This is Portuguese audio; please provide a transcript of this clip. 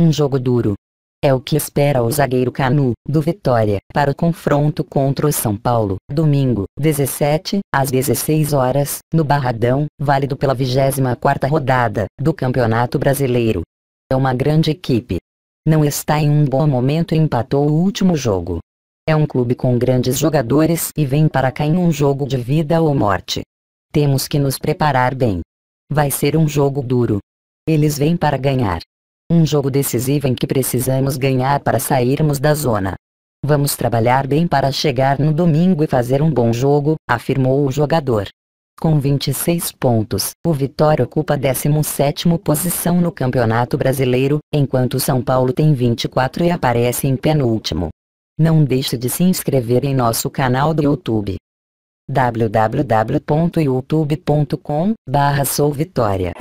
Um jogo duro. É o que espera o zagueiro Canu, do Vitória, para o confronto contra o São Paulo, domingo, 17, às 16 horas, no Barradão, válido pela 24ª rodada, do Campeonato Brasileiro. É uma grande equipe. Não está em um bom momento e empatou o último jogo. É um clube com grandes jogadores e vem para cá em um jogo de vida ou morte. Temos que nos preparar bem. Vai ser um jogo duro. Eles vêm para ganhar. Um jogo decisivo em que precisamos ganhar para sairmos da zona. Vamos trabalhar bem para chegar no domingo e fazer um bom jogo, afirmou o jogador. Com 26 pontos, o Vitória ocupa a 17 posição no Campeonato Brasileiro, enquanto o São Paulo tem 24 e aparece em penúltimo. Não deixe de se inscrever em nosso canal do YouTube. www.youtube.com/souvitória